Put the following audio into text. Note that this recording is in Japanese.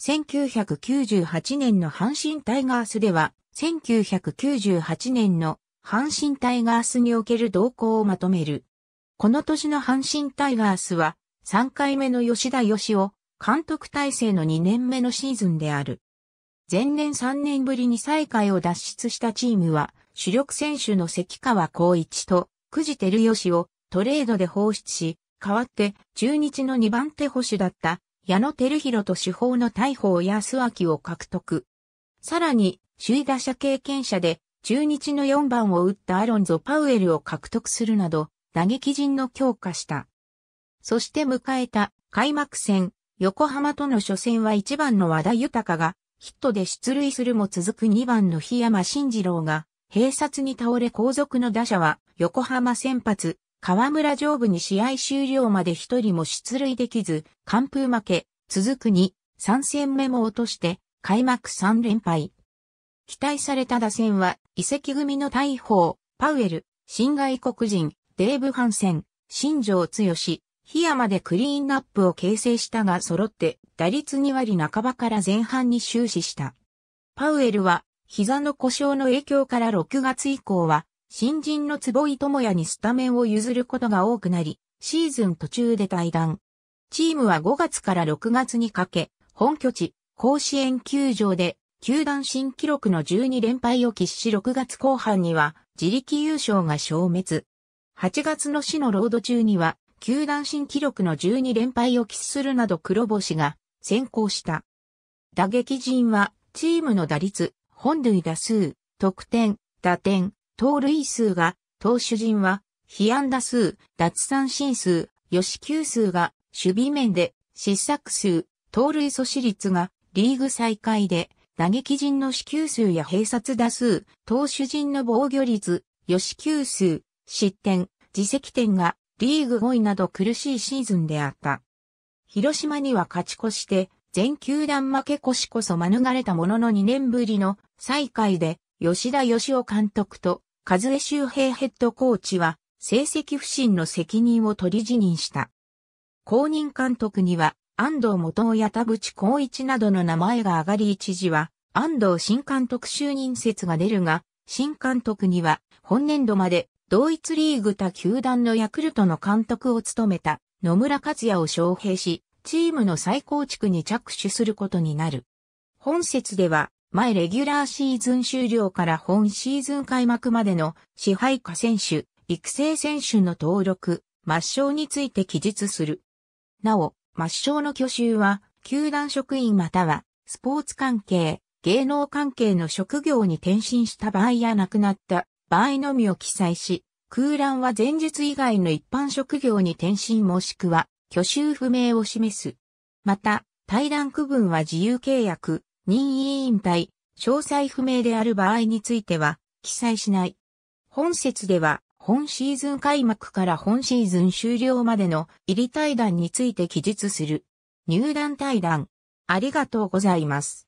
1998年の阪神タイガースでは、1998年の阪神タイガースにおける動向をまとめる。この年の阪神タイガースは、3回目の吉田義を監督体制の2年目のシーズンである。前年3年ぶりに最下位を脱出したチームは、主力選手の関川光一と久てる義をトレードで放出し、代わって中日の2番手保守だった矢野照弘と主砲の大砲安明を獲得。さらに、首位打者経験者で、中日の4番を打ったアロンゾ・パウエルを獲得するなど、打撃陣の強化した。そして迎えた開幕戦、横浜との初戦は1番の和田豊がヒットで出塁するも続く2番の檜山慎二郎が、併殺に倒れ後続の打者は横浜先発河村上部に試合終了まで一人も出塁できず、完封負け、続くに3戦目も落として、開幕3連敗。期待された打線は、遺跡組の大砲、パウエル、新外国人、デーブ・ハンセン、新庄剛志、檜山でクリーンナップを形成したが揃って、打率2割半ばから前半に終始した。パウエルは、膝の故障の影響から6月以降は、新人の坪井智也にスタメンを譲ることが多くなり、シーズン途中で退団。チームは5月から6月にかけ、本拠地、甲子園球場で、球団新記録の12連敗を喫し6月後半には、自力優勝が消滅。8月の死のロード中には、球団新記録の12連敗を喫するなど黒星が先行した。打撃陣は、チームの打率、本塁打数、得点、打点、盗塁数が、投手陣は、被安打数、奪三振数、吉球数が、守備面で、失策数、盗塁阻止率が、リーグ最下位で、打撃陣の死球数や併殺打数、投手陣の防御率、吉球数、失点、自責点が、リーグ5位など苦しいシーズンであった。広島には勝ち越して、全球団負け越しこそ免れたものの2年ぶりの最下位で、吉田義夫監督と和江周平ヘッドコーチは成績不振の責任を取り辞任した。公認監督には安藤元親田淵光一などの名前が上がり一時は安藤新監督就任説が出るが、新監督には本年度まで同一リーグ他球団のヤクルトの監督を務めた野村克也を招聘し、チームの再構築に着手することになる。本説では前レギュラーシーズン終了から本シーズン開幕までの支配下選手、育成選手の登録、抹消について記述する。なお、抹消の去就は、球団職員または、スポーツ関係、芸能関係の職業に転身した場合や亡くなった場合のみを記載し、空欄は前日以外の一般職業に転身もしくは、去就不明を示す。また、対談区分は自由契約、任意委員詳細不明である場合については、記載しない。本節では、本シーズン開幕から本シーズン終了までの入り対談について記述する。入団対談。ありがとうございます。